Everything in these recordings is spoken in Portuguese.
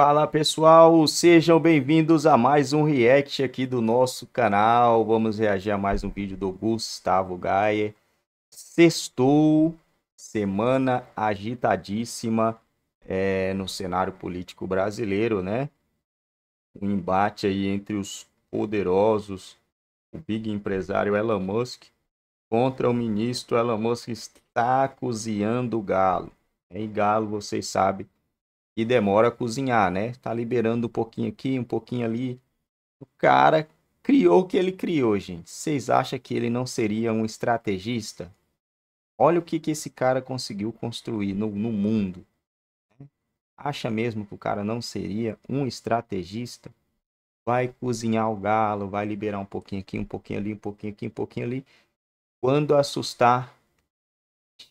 Fala pessoal, sejam bem-vindos a mais um react aqui do nosso canal. Vamos reagir a mais um vídeo do Gustavo Gaia. Sextou, semana agitadíssima é, no cenário político brasileiro, né? Um embate aí entre os poderosos, o big empresário Elon Musk contra o ministro Elon Musk está cozinhando o galo. Em galo, vocês sabem, e demora a cozinhar, né? Tá liberando um pouquinho aqui, um pouquinho ali. O cara criou o que ele criou, gente. Vocês acham que ele não seria um estrategista? Olha o que, que esse cara conseguiu construir no, no mundo. Acha mesmo que o cara não seria um estrategista? Vai cozinhar o galo, vai liberar um pouquinho aqui, um pouquinho ali, um pouquinho aqui, um pouquinho ali. Quando assustar,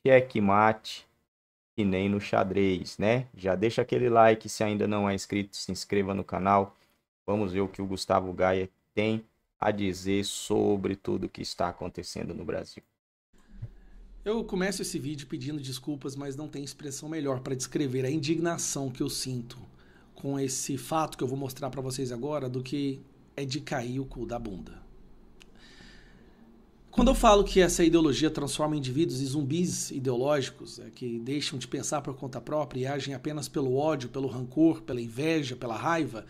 checkmate, que nem no xadrez, né? Já deixa aquele like se ainda não é inscrito, se inscreva no canal. Vamos ver o que o Gustavo Gaia tem a dizer sobre tudo o que está acontecendo no Brasil. Eu começo esse vídeo pedindo desculpas, mas não tem expressão melhor para descrever a indignação que eu sinto com esse fato que eu vou mostrar para vocês agora do que é de cair o cu da bunda. Quando eu falo que essa ideologia transforma indivíduos em zumbis ideológicos, é, que deixam de pensar por conta própria e agem apenas pelo ódio, pelo rancor, pela inveja, pela raiva,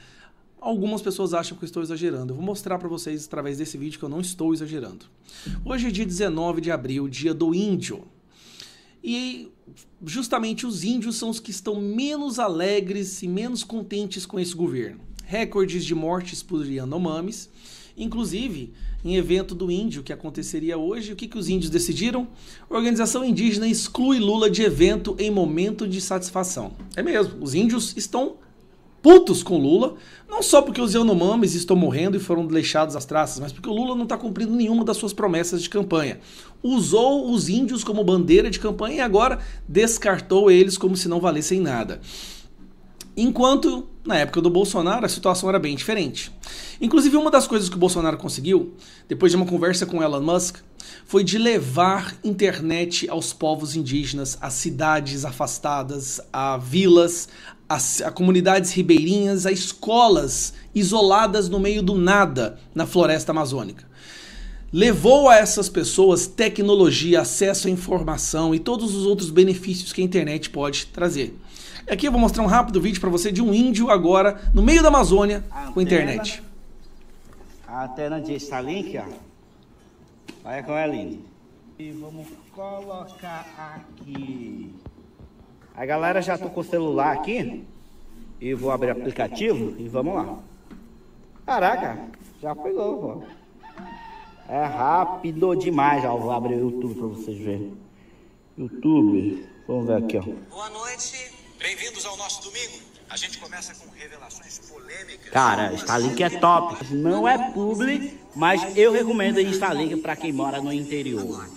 algumas pessoas acham que eu estou exagerando. Eu vou mostrar para vocês através desse vídeo que eu não estou exagerando. Hoje é dia 19 de abril, dia do índio. E justamente os índios são os que estão menos alegres e menos contentes com esse governo. Recordes de mortes por Yanomamis Inclusive, em evento do índio que aconteceria hoje, o que, que os índios decidiram? A organização indígena exclui Lula de evento em momento de satisfação. É mesmo, os índios estão putos com Lula, não só porque os Yanomamis estão morrendo e foram deixados às traças, mas porque o Lula não está cumprindo nenhuma das suas promessas de campanha. Usou os índios como bandeira de campanha e agora descartou eles como se não valessem nada. Enquanto na época do Bolsonaro a situação era bem diferente. Inclusive, uma das coisas que o Bolsonaro conseguiu, depois de uma conversa com Elon Musk, foi de levar internet aos povos indígenas, às cidades afastadas, a vilas, a, comunidades ribeirinhas, a escolas isoladas no meio do nada na floresta amazônica levou a essas pessoas tecnologia, acesso à informação e todos os outros benefícios que a internet pode trazer. Aqui eu vou mostrar um rápido vídeo para você de um índio agora no meio da Amazônia com internet. A antena de Starlink, ó. Olha como é lindo. E vamos colocar aqui. A galera já tô com o celular aqui. E vou abrir o aplicativo e vamos lá. Caraca, já pegou, pô. É rápido demais. Já vou abrir o YouTube para vocês verem. YouTube. Vamos ver aqui, ó. Boa noite. Bem-vindos ao nosso domingo. A gente começa com revelações polêmicas. Cara, Starlink é top. Não é publi, mas eu recomendo Starlink para quem mora no interior.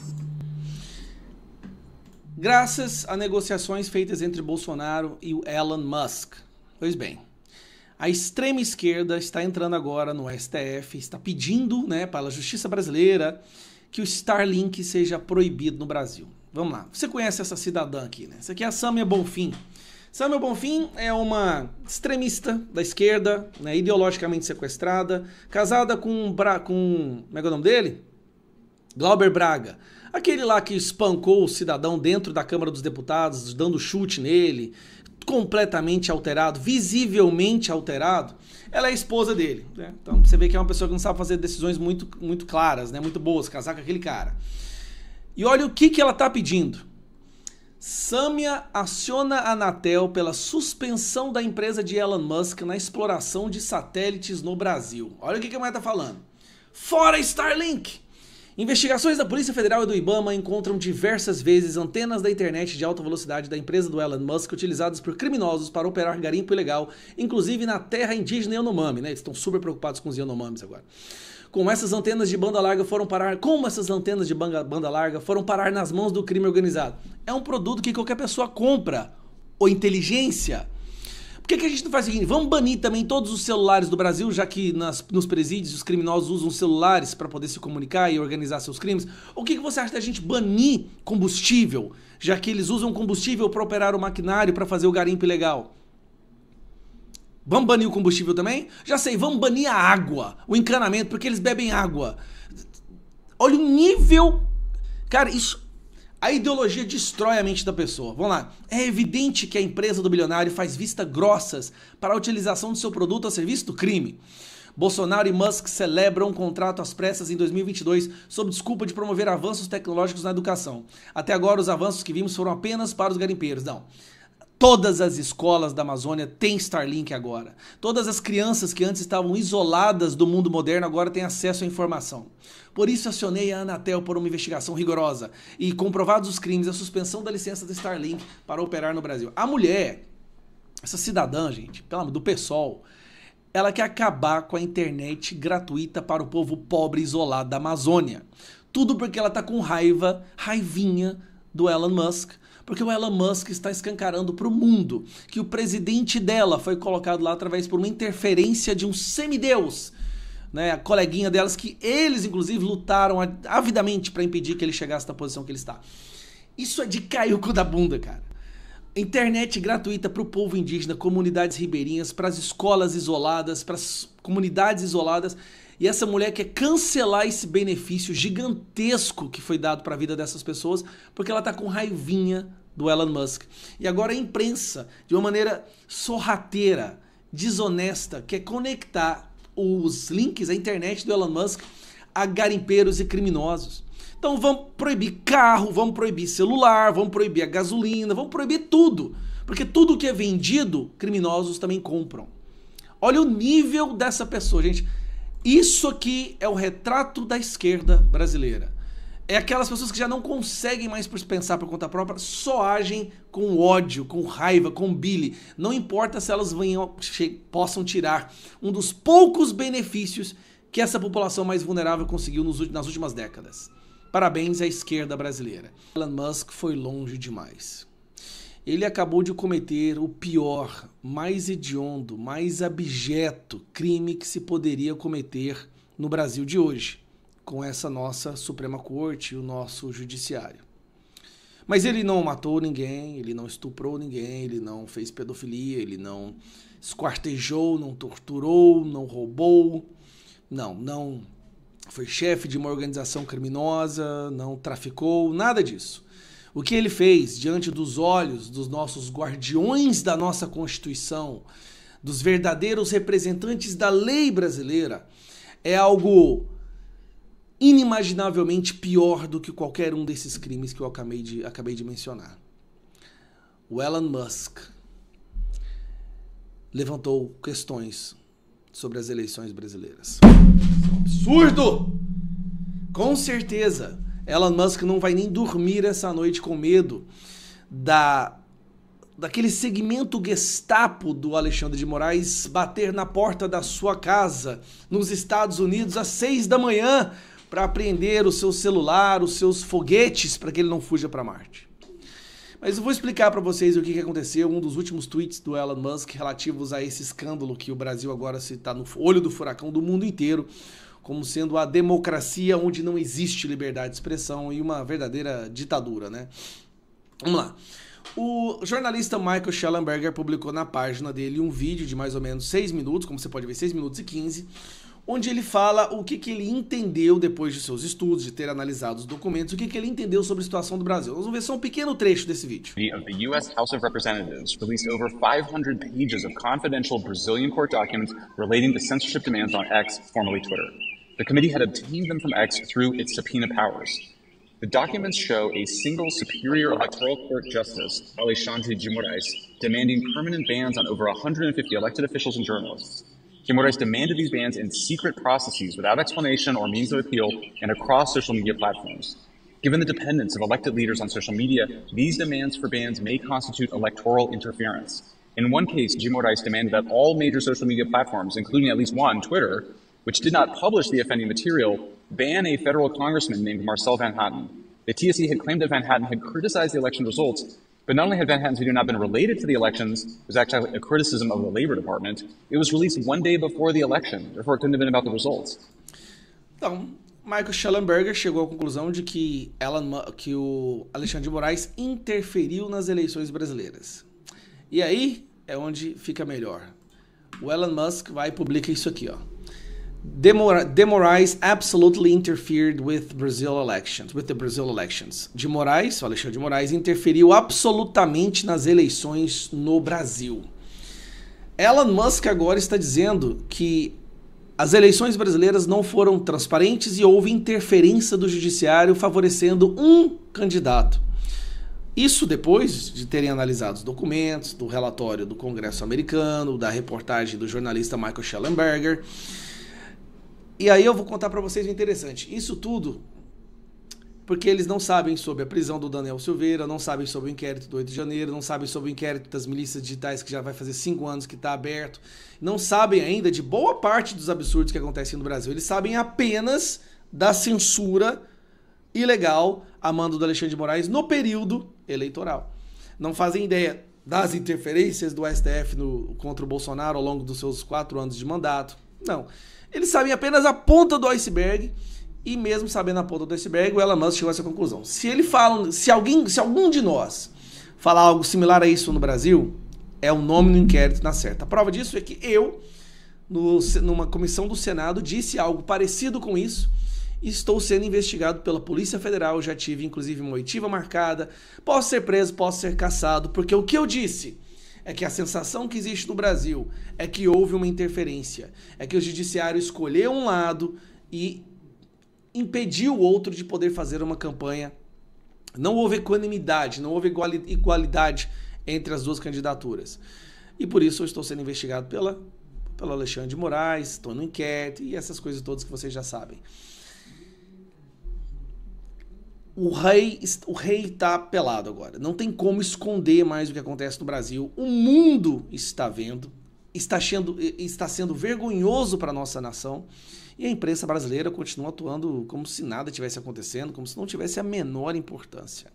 Graças a negociações feitas entre Bolsonaro e o Elon Musk. Pois bem, a extrema esquerda está entrando agora no STF, está pedindo né, para a justiça brasileira que o Starlink seja proibido no Brasil. Vamos lá, você conhece essa cidadã aqui, né? Essa aqui é a Samia Bonfim. Samia Bonfim é uma extremista da esquerda, né, ideologicamente sequestrada, casada com, Bra com. Como é, é o nome dele? Glauber Braga. Aquele lá que espancou o cidadão dentro da Câmara dos Deputados, dando chute nele, completamente alterado, visivelmente alterado, ela é esposa dele. Né? Então você vê que é uma pessoa que não sabe fazer decisões muito, muito claras, né? muito boas, casar com aquele cara. E olha o que, que ela está pedindo. Samia aciona a Anatel pela suspensão da empresa de Elon Musk na exploração de satélites no Brasil. Olha o que, que a mulher está falando. Fora Starlink! Investigações da Polícia Federal e do Ibama encontram diversas vezes antenas da internet de alta velocidade da empresa do Elon Musk utilizadas por criminosos para operar garimpo ilegal, inclusive na terra indígena Yanomami, né? Eles estão super preocupados com os Yanomamis agora. Como essas antenas de banda larga foram parar, como essas antenas de banda larga foram parar nas mãos do crime organizado? É um produto que qualquer pessoa compra, ou inteligência que, que a gente não faz o seguinte? Vamos banir também todos os celulares do Brasil, já que nas, nos presídios os criminosos usam celulares para poder se comunicar e organizar seus crimes. O que, que você acha da gente banir combustível, já que eles usam combustível para operar o maquinário para fazer o garimpo ilegal? Vamos banir o combustível também? Já sei, vamos banir a água, o encanamento, porque eles bebem água. Olha o nível. Cara, isso a ideologia destrói a mente da pessoa. Vamos lá. É evidente que a empresa do bilionário faz vistas grossas para a utilização do seu produto a serviço do crime. Bolsonaro e Musk celebram um contrato às pressas em 2022 sob desculpa de promover avanços tecnológicos na educação. Até agora, os avanços que vimos foram apenas para os garimpeiros. Não. Todas as escolas da Amazônia têm Starlink agora. Todas as crianças que antes estavam isoladas do mundo moderno agora têm acesso à informação. Por isso, acionei a Anatel por uma investigação rigorosa e, comprovados os crimes, a suspensão da licença do Starlink para operar no Brasil. A mulher, essa cidadã, gente, pelo amor do pessoal, ela quer acabar com a internet gratuita para o povo pobre e isolado da Amazônia. Tudo porque ela tá com raiva, raivinha do Elon Musk porque o Elon Musk está escancarando para o mundo que o presidente dela foi colocado lá através por uma interferência de um semideus. Né, a coleguinha delas, que eles, inclusive, lutaram avidamente para impedir que ele chegasse na posição que ele está. Isso é de cair o cu da bunda, cara. Internet gratuita para o povo indígena, comunidades ribeirinhas, para as escolas isoladas, para as comunidades isoladas. E essa mulher quer cancelar esse benefício gigantesco que foi dado para a vida dessas pessoas, porque ela tá com raivinha do Elon Musk. E agora a imprensa, de uma maneira sorrateira, desonesta, quer conectar os links, a internet do Elon Musk a garimpeiros e criminosos. Então vamos proibir carro, vamos proibir celular, vamos proibir a gasolina, vamos proibir tudo. Porque tudo que é vendido, criminosos também compram. Olha o nível dessa pessoa, gente. Isso aqui é o retrato da esquerda brasileira é aquelas pessoas que já não conseguem mais pensar por conta própria, só agem com ódio, com raiva, com bile. Não importa se elas venham, possam tirar um dos poucos benefícios que essa população mais vulnerável conseguiu nos, nas últimas décadas. Parabéns à esquerda brasileira. Elon Musk foi longe demais. Ele acabou de cometer o pior, mais hediondo, mais abjeto crime que se poderia cometer no Brasil de hoje com essa nossa Suprema Corte e o nosso judiciário. Mas ele não matou ninguém, ele não estuprou ninguém, ele não fez pedofilia, ele não esquartejou, não torturou, não roubou, não, não foi chefe de uma organização criminosa, não traficou, nada disso. O que ele fez diante dos olhos dos nossos guardiões da nossa Constituição, dos verdadeiros representantes da lei brasileira, é algo inimaginavelmente pior do que qualquer um desses crimes que eu acabei de, acabei de mencionar. O Elon Musk levantou questões sobre as eleições brasileiras. Absurdo! Com certeza, Elon Musk não vai nem dormir essa noite com medo da daquele segmento Gestapo do Alexandre de Moraes bater na porta da sua casa nos Estados Unidos às seis da manhã para apreender o seu celular, os seus foguetes, para que ele não fuja para Marte. Mas eu vou explicar para vocês o que, que aconteceu, um dos últimos tweets do Elon Musk relativos a esse escândalo que o Brasil agora se está no olho do furacão do mundo inteiro, como sendo a democracia onde não existe liberdade de expressão e uma verdadeira ditadura, né? Vamos lá. O jornalista Michael Schellenberger publicou na página dele um vídeo de mais ou menos 6 minutos, como você pode ver, 6 minutos e 15, onde ele fala o que, que ele entendeu depois de seus estudos, de ter analisado os documentos, o que, que ele entendeu sobre a situação do Brasil. Nós vamos ver só um pequeno trecho desse vídeo. The US House of Representatives released over 500 pages of confidential Brazilian court documents relating to censorship demands on X, formerly Twitter. The committee had obtained them from X through its subpoena powers. The documents show a single Superior Electoral Court Justice, Alexandre de Moraes, demanding permanent bans on over 150 elected officials and journalists. Kimura demanded these bans in secret processes without explanation or means of appeal and across social media platforms. Given the dependence of elected leaders on social media, these demands for bans may constitute electoral interference. In one case, Jim Rice demanded that all major social media platforms, including at least one, Twitter, which did not publish the offending material, ban a federal congressman named Marcel Van Hatten. The TSC had claimed that Van Hatten had criticized the election results but not only had Van Hatten's video not been related to the elections, it was actually a criticism of the Labor Department. It was released one day before the election, therefore it couldn't have been about the results. Então, Michael Schellenberger chegou à conclusão de que, Elon, que o Alexandre de Moraes interferiu nas eleições brasileiras. E aí é onde fica melhor. O Elon Musk vai e publica isso aqui, ó. Demorais absolutely interfered with Brazil elections, with the Brazil elections. De Moraes, o Alexandre de Moraes interferiu absolutamente nas eleições no Brasil. Elon Musk agora está dizendo que as eleições brasileiras não foram transparentes e houve interferência do judiciário favorecendo um candidato. Isso depois de terem analisado os documentos do relatório do Congresso americano, da reportagem do jornalista Michael Schellenberger. E aí eu vou contar para vocês o interessante. Isso tudo porque eles não sabem sobre a prisão do Daniel Silveira, não sabem sobre o inquérito do 8 de janeiro, não sabem sobre o inquérito das milícias digitais que já vai fazer cinco anos que está aberto, não sabem ainda de boa parte dos absurdos que acontecem no Brasil. Eles sabem apenas da censura ilegal a mando do Alexandre de Moraes no período eleitoral. Não fazem ideia das interferências do STF no, contra o Bolsonaro ao longo dos seus quatro anos de mandato. Não. Eles sabem apenas a ponta do iceberg. E mesmo sabendo a ponta do iceberg, o Elon Musk chegou a essa conclusão. Se ele fala, se alguém, se algum de nós falar algo similar a isso no Brasil, é o um nome no inquérito na certa. A prova disso é que eu, no, numa comissão do Senado, disse algo parecido com isso. Estou sendo investigado pela Polícia Federal, já tive inclusive uma oitiva marcada. Posso ser preso, posso ser caçado, porque o que eu disse é que a sensação que existe no Brasil é que houve uma interferência, é que o judiciário escolheu um lado e impediu o outro de poder fazer uma campanha. Não houve equanimidade, não houve igualdade entre as duas candidaturas. E por isso eu estou sendo investigado pela, pelo Alexandre de Moraes, estou no inquérito e essas coisas todas que vocês já sabem o rei, o rei está pelado agora. Não tem como esconder mais o que acontece no Brasil. O mundo está vendo, está sendo, está sendo vergonhoso para nossa nação. E a imprensa brasileira continua atuando como se nada tivesse acontecendo, como se não tivesse a menor importância.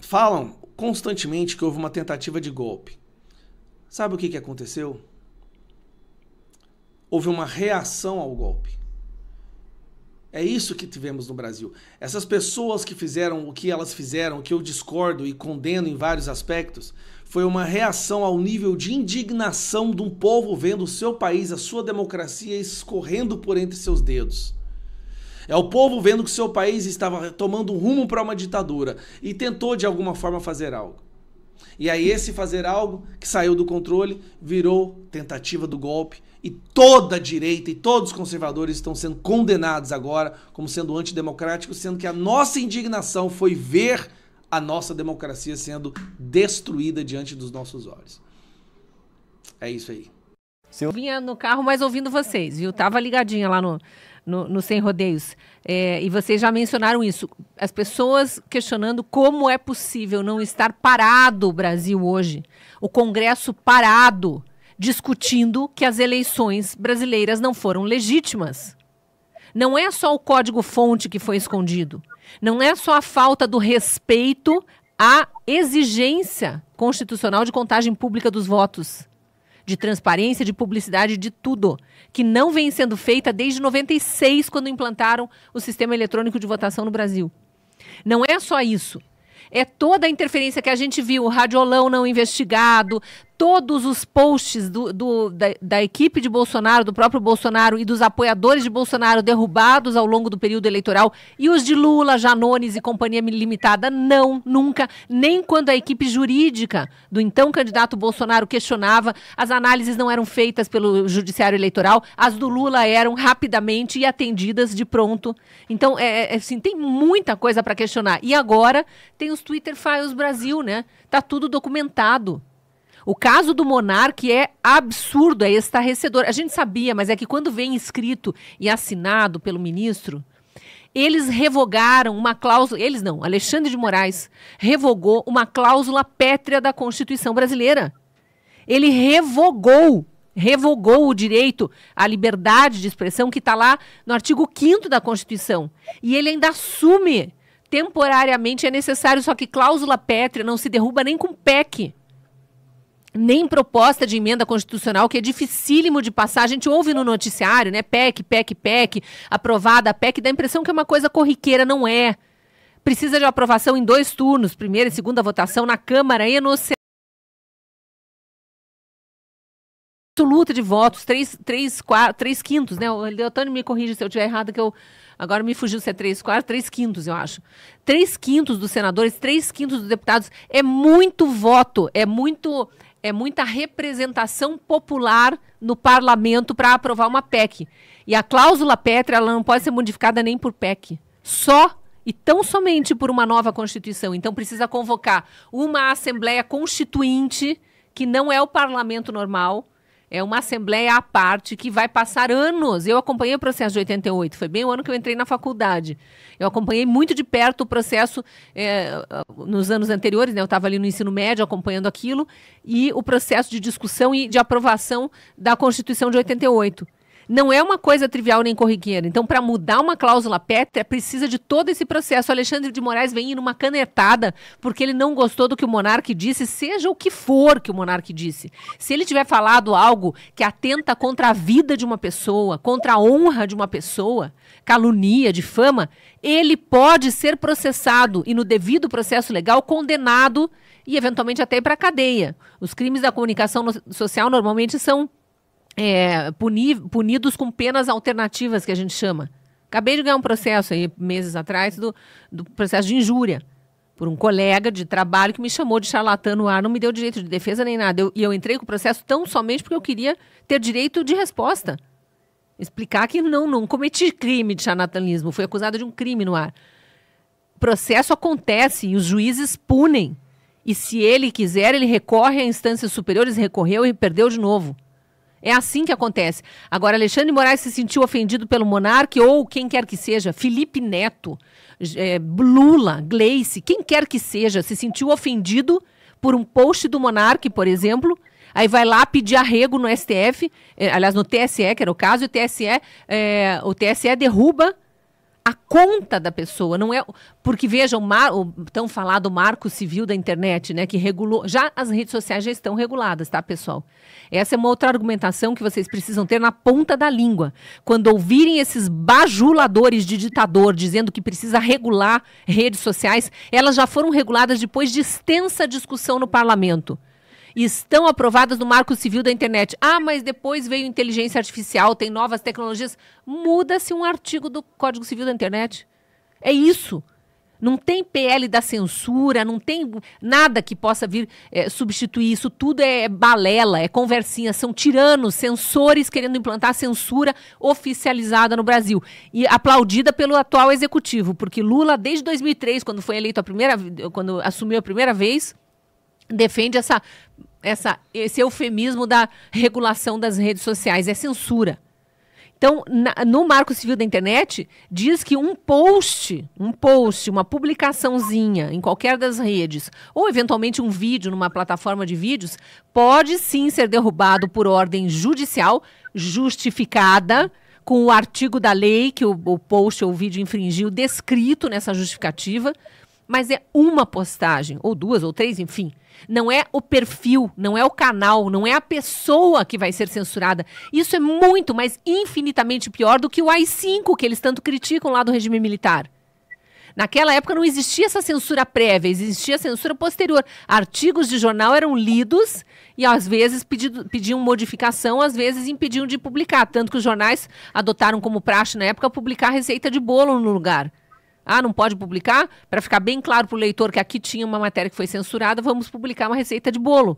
Falam constantemente que houve uma tentativa de golpe. Sabe o que, que aconteceu? Houve uma reação ao golpe. É isso que tivemos no Brasil. Essas pessoas que fizeram o que elas fizeram, que eu discordo e condeno em vários aspectos, foi uma reação ao nível de indignação de um povo vendo o seu país, a sua democracia escorrendo por entre seus dedos. É o povo vendo que o seu país estava tomando rumo para uma ditadura e tentou de alguma forma fazer algo. E aí esse fazer algo que saiu do controle virou tentativa do golpe e toda a direita e todos os conservadores estão sendo condenados agora como sendo antidemocráticos, sendo que a nossa indignação foi ver a nossa democracia sendo destruída diante dos nossos olhos. É isso aí. Eu... Vinha no carro, mas ouvindo vocês, viu? Tava ligadinha lá no, no, no Sem Rodeios. É, e vocês já mencionaram isso. As pessoas questionando como é possível não estar parado o Brasil hoje. O Congresso parado, discutindo que as eleições brasileiras não foram legítimas. Não é só o código-fonte que foi escondido. Não é só a falta do respeito à exigência constitucional de contagem pública dos votos de transparência, de publicidade, de tudo, que não vem sendo feita desde 96, quando implantaram o sistema eletrônico de votação no Brasil. Não é só isso é toda a interferência que a gente viu, o radiolão não investigado, todos os posts do, do da, da, equipe de Bolsonaro, do próprio Bolsonaro e dos apoiadores de Bolsonaro derrubados ao longo do período eleitoral e os de Lula, Janones e Companhia Limitada, não, nunca, nem quando a equipe jurídica do então candidato Bolsonaro questionava, as análises não eram feitas pelo Judiciário Eleitoral, as do Lula eram rapidamente e atendidas de pronto. Então, é, é, é assim, tem muita coisa para questionar. E agora tem o os Twitter Files Brasil, né? Tá tudo documentado. O caso do Monarque é absurdo, é estarrecedor. A gente sabia, mas é que quando vem escrito e assinado pelo ministro, eles revogaram uma cláusula, eles não, Alexandre de Moraes revogou uma cláusula pétrea da Constituição brasileira. Ele revogou, revogou o direito à liberdade de expressão que está lá no artigo 5 da Constituição. E ele ainda assume temporariamente é necessário, só que cláusula pétrea não se derruba nem com PEC. Nem proposta de emenda constitucional, que é dificílimo de passar. A gente ouve no noticiário, né? PEC, PEC, PEC, aprovada, a PEC, dá a impressão que é uma coisa corriqueira, não é. Precisa de aprovação em dois turnos, primeira e segunda votação na Câmara e no luta de votos, três, três, quatro, três quintos, né? O Leotânio me corrige se eu tiver errado, que eu. Agora me fugiu se é três quartos, três quintos, eu acho. Três quintos dos senadores, três quintos dos deputados. É muito voto, é muito. É muita representação popular no parlamento para aprovar uma PEC. E a cláusula pétrea ela não pode ser modificada nem por PEC. Só e tão somente por uma nova Constituição. Então precisa convocar uma Assembleia Constituinte, que não é o parlamento normal, é uma assembleia à parte que vai passar anos. Eu acompanhei o processo de 88, foi bem o ano que eu entrei na faculdade. Eu acompanhei muito de perto o processo é, nos anos anteriores, né? Eu estava ali no ensino médio acompanhando aquilo e o processo de discussão e de aprovação da Constituição de 88 não é uma coisa trivial nem corriqueira. Então, para mudar uma cláusula pétrea, precisa de todo esse processo. O Alexandre de Moraes vem numa canetada porque ele não gostou do que o monarca disse, seja o que for que o monarca disse. Se ele tiver falado algo que atenta contra a vida de uma pessoa, contra a honra de uma pessoa, calunia, difama, ele pode ser processado e, no devido processo legal, condenado e, eventualmente, até ir para a cadeia. Os crimes da comunicação social normalmente são é, puni, punidos com penas alternativas, que a gente chama. Acabei de ganhar um processo aí, meses atrás, do, do processo de injúria por um colega de trabalho que me chamou de charlatã no ar, não me deu direito de defesa nem nada. Eu, e eu entrei com o processo tão somente porque eu queria ter direito de resposta. Explicar que não, não cometi crime de charlatanismo, fui acusada de um crime no ar. Processo acontece e os juízes punem. E se ele quiser, ele recorre a instâncias superiores, recorreu e perdeu de novo. É assim que acontece. Agora, Alexandre Moraes se sentiu ofendido pelo monarca ou quem quer que seja, Felipe Neto, é, Lula, Gleice, quem quer que seja, se sentiu ofendido por um post do monarca, por exemplo, aí vai lá pedir arrego no STF, é, aliás, no TSE, que era o caso, e o TSE, é, o TSE derruba a conta da pessoa, não é. Porque vejam mar, o tão falado marco civil da internet, né? Que regulou. Já as redes sociais já estão reguladas, tá, pessoal? Essa é uma outra argumentação que vocês precisam ter na ponta da língua. Quando ouvirem esses bajuladores de ditador dizendo que precisa regular redes sociais, elas já foram reguladas depois de extensa discussão no parlamento estão aprovadas no Marco Civil da Internet. Ah, mas depois veio inteligência artificial, tem novas tecnologias. Muda-se um artigo do Código Civil da Internet. É isso. Não tem PL da censura, não tem nada que possa vir é, substituir isso. Tudo é, é balela, é conversinha. São tiranos, censores querendo implantar censura oficializada no Brasil. E aplaudida pelo atual executivo, porque Lula, desde 2003, quando foi eleito a primeira, quando assumiu a primeira vez, defende essa, essa, esse eufemismo da regulação das redes sociais, é censura. Então, na, no Marco Civil da Internet, diz que um post, um post, uma publicaçãozinha em qualquer das redes, ou eventualmente um vídeo numa plataforma de vídeos, pode sim ser derrubado por ordem judicial justificada com o artigo da lei que o, o post ou o vídeo infringiu descrito nessa justificativa mas é uma postagem, ou duas, ou três, enfim. Não é o perfil, não é o canal, não é a pessoa que vai ser censurada. Isso é muito, mas infinitamente pior do que o AI-5 que eles tanto criticam lá do regime militar. Naquela época não existia essa censura prévia, existia censura posterior. Artigos de jornal eram lidos e às vezes pedido, pediam modificação, às vezes impediam de publicar. Tanto que os jornais adotaram como praxe na época publicar receita de bolo no lugar. Ah, não pode publicar? Para ficar bem claro para o leitor que aqui tinha uma matéria que foi censurada, vamos publicar uma receita de bolo.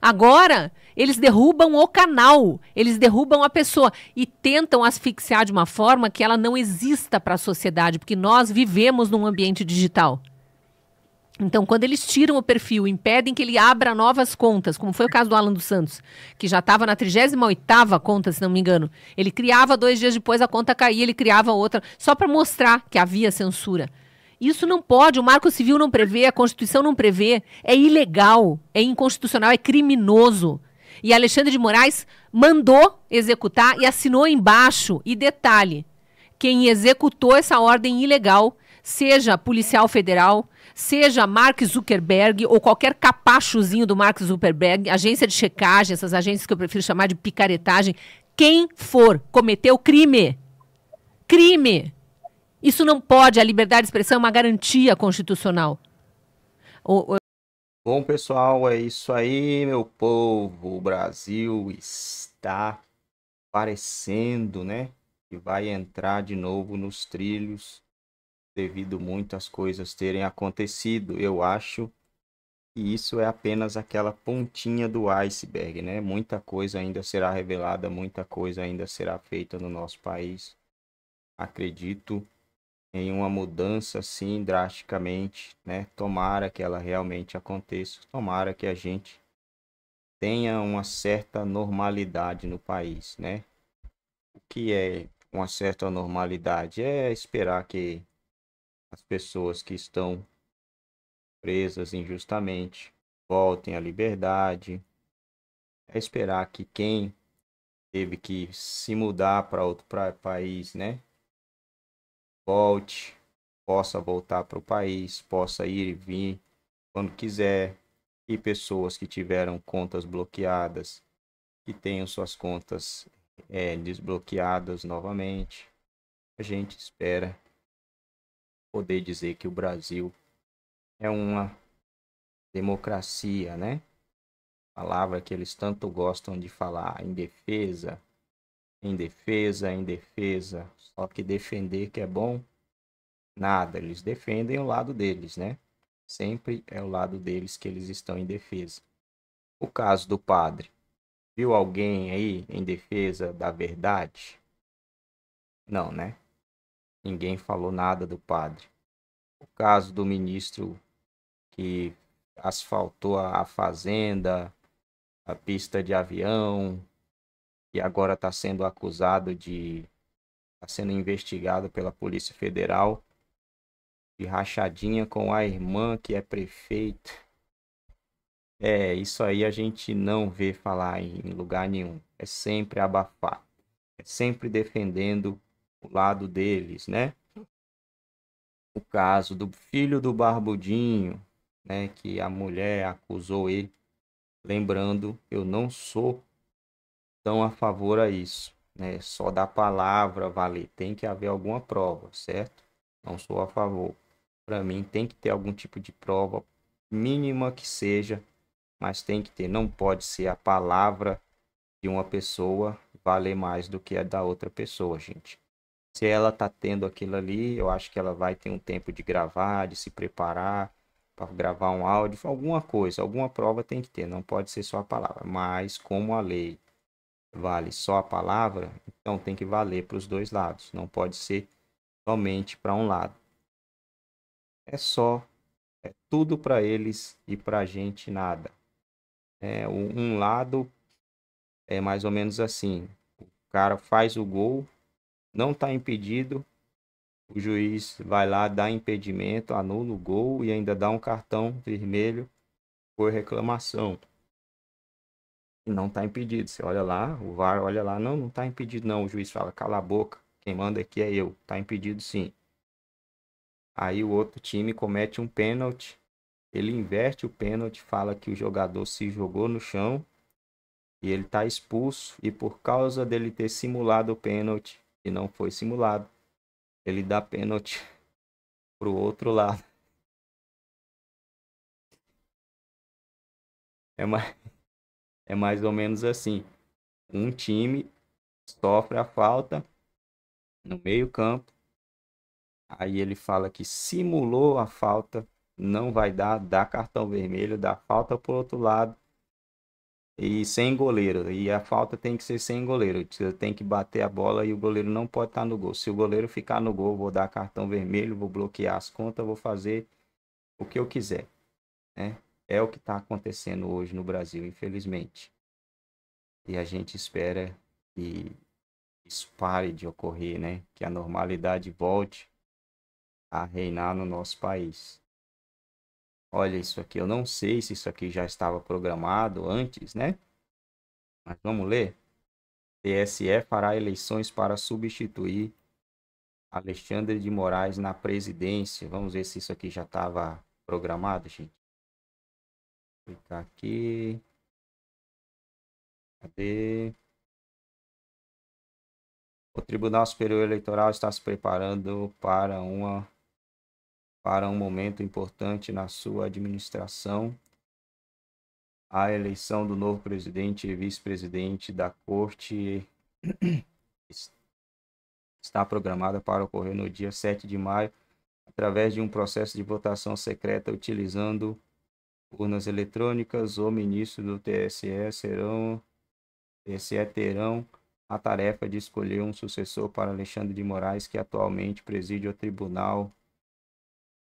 Agora, eles derrubam o canal, eles derrubam a pessoa e tentam asfixiar de uma forma que ela não exista para a sociedade, porque nós vivemos num ambiente digital. Então, quando eles tiram o perfil, impedem que ele abra novas contas, como foi o caso do Alan dos Santos, que já estava na 38ª conta, se não me engano. Ele criava dois dias depois, a conta caía, ele criava outra, só para mostrar que havia censura. Isso não pode, o Marco Civil não prevê, a Constituição não prevê. É ilegal, é inconstitucional, é criminoso. E Alexandre de Moraes mandou executar e assinou embaixo. E detalhe: quem executou essa ordem ilegal, seja policial federal, seja Mark Zuckerberg ou qualquer capachozinho do Mark Zuckerberg, agência de checagem, essas agências que eu prefiro chamar de picaretagem, quem for cometeu crime. Crime. Isso não pode, a liberdade de expressão é uma garantia constitucional. O, o... Bom, pessoal, é isso aí, meu povo. O Brasil está parecendo, né? Que vai entrar de novo nos trilhos devido muitas coisas terem acontecido, eu acho que isso é apenas aquela pontinha do iceberg, né? Muita coisa ainda será revelada, muita coisa ainda será feita no nosso país. Acredito em uma mudança assim drasticamente, né? Tomara que ela realmente aconteça, tomara que a gente tenha uma certa normalidade no país, né? O que é uma certa normalidade é esperar que as pessoas que estão presas injustamente voltem à liberdade. É esperar que quem teve que se mudar para outro pra, país, né? Volte, possa voltar para o país, possa ir e vir quando quiser. E pessoas que tiveram contas bloqueadas, que tenham suas contas é, desbloqueadas novamente. A gente espera poder dizer que o Brasil é uma democracia, né? Palavra que eles tanto gostam de falar, em defesa, em defesa, em defesa. Só que defender que é bom, nada. Eles defendem o lado deles, né? Sempre é o lado deles que eles estão em defesa. O caso do padre. Viu alguém aí em defesa da verdade? Não, né? ninguém falou nada do padre. O caso do ministro que asfaltou a, fazenda, a pista de avião, e agora está sendo acusado de. está sendo investigado pela Polícia Federal de rachadinha com a irmã que é prefeita. É, isso aí a gente não vê falar em lugar nenhum. É sempre abafar. É sempre defendendo o lado deles, né? O caso do filho do Barbudinho, né, que a mulher acusou ele. Lembrando, eu não sou tão a favor a isso, né? Só da palavra valer, tem que haver alguma prova, certo? Não sou a favor. Para mim tem que ter algum tipo de prova, mínima que seja, mas tem que ter, não pode ser a palavra de uma pessoa valer mais do que a da outra pessoa, gente se ela tá tendo aquilo ali, eu acho que ela vai ter um tempo de gravar, de se preparar para gravar um áudio, alguma coisa, alguma prova tem que ter, não pode ser só a palavra. Mas como a lei vale só a palavra, então tem que valer para os dois lados, não pode ser somente para um lado. É só, é tudo para eles e para a gente nada. É, um lado é mais ou menos assim: o cara faz o gol, não está impedido, o juiz vai lá, dá impedimento, anula o gol e ainda dá um cartão vermelho por reclamação. E não está impedido. Você olha lá, o VAR olha lá, não, não está impedido não. O juiz fala, cala a boca, quem manda aqui é eu. Está impedido sim. Aí o outro time comete um pênalti, ele inverte o pênalti, fala que o jogador se jogou no chão e ele está expulso. E por causa dele ter simulado o pênalti, e não foi simulado. Ele dá pênalti pro outro lado. É mais, é mais ou menos assim. Um time sofre a falta no meio-campo. Aí ele fala que simulou a falta, não vai dar, dá cartão vermelho, dá falta pro outro lado e sem goleiro. E a falta tem que ser sem goleiro. tem que bater a bola e o goleiro não pode estar no gol. Se o goleiro ficar no gol, vou dar cartão vermelho, vou bloquear as contas, vou fazer o que eu quiser. Né? É o que está acontecendo hoje no Brasil, infelizmente. E a gente espera que isso pare de ocorrer, né? Que a normalidade volte a reinar no nosso país. Olha, isso aqui eu não sei se isso aqui já estava programado antes, né? Mas vamos ler. TSE fará eleições para substituir Alexandre de Moraes na presidência. Vamos ver se isso aqui já estava programado, gente. Vou clicar aqui. Cadê? O Tribunal Superior Eleitoral está se preparando para uma para um momento importante na sua administração, a eleição do novo presidente e vice-presidente da Corte está programada para ocorrer no dia 7 de maio, através de um processo de votação secreta utilizando urnas eletrônicas. O ministro do TSE serão, TSE terão a tarefa de escolher um sucessor para Alexandre de Moraes, que atualmente preside o Tribunal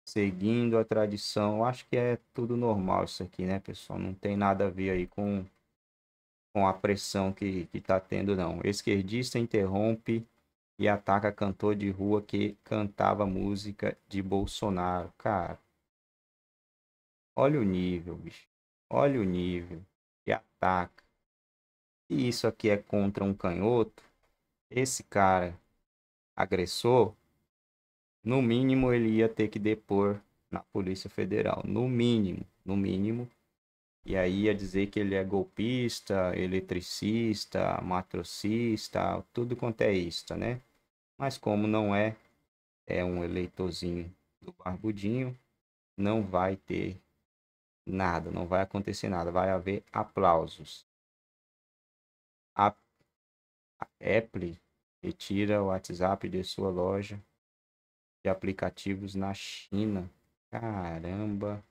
seguindo a tradição. Acho que é tudo normal isso aqui, né, pessoal? Não tem nada a ver aí com, com a pressão que, que tá tendo, não. Esquerdista interrompe e ataca cantor de rua que cantava música de Bolsonaro. Cara, olha o nível, bicho. Olha o nível que ataca. E isso aqui é contra um canhoto. Esse cara agressor no mínimo ele ia ter que depor na Polícia Federal, no mínimo, no mínimo. E aí ia dizer que ele é golpista, eletricista, matrocista, tudo quanto é isto né? Mas como não é, é um eleitorzinho do Barbudinho, não vai ter nada, não vai acontecer nada, vai haver aplausos. a Apple retira o WhatsApp de sua loja de aplicativos na China. Caramba!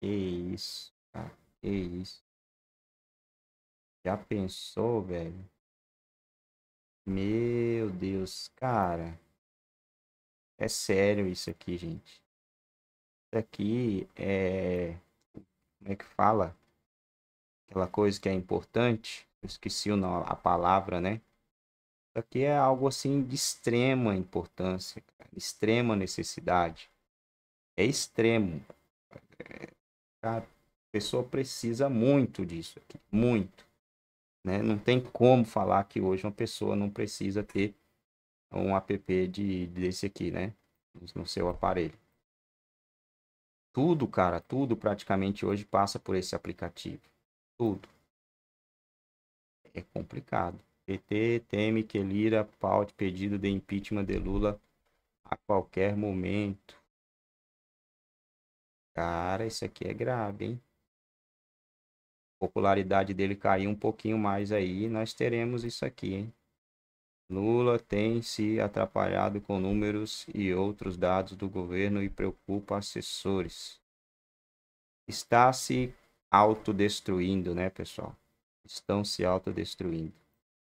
Que isso, cara, que isso. Já pensou, velho? Meu Deus, cara. É sério isso aqui, gente. Isso aqui é. Como é que fala? Aquela coisa que é importante. Eu esqueci a palavra, né? aqui é algo assim de extrema importância, cara, extrema necessidade. É extremo. É, a pessoa precisa muito disso aqui, muito. Né? Não tem como falar que hoje uma pessoa não precisa ter um app de, desse aqui, né? No seu aparelho. Tudo, cara, tudo praticamente hoje passa por esse aplicativo. Tudo. É complicado. PT teme que Lira paute pedido de impeachment de Lula a qualquer momento. Cara, isso aqui é grave, hein? A popularidade dele caiu um pouquinho mais aí, nós teremos isso aqui, hein? Lula tem se atrapalhado com números e outros dados do governo e preocupa assessores. Está se autodestruindo, né, pessoal? Estão se autodestruindo.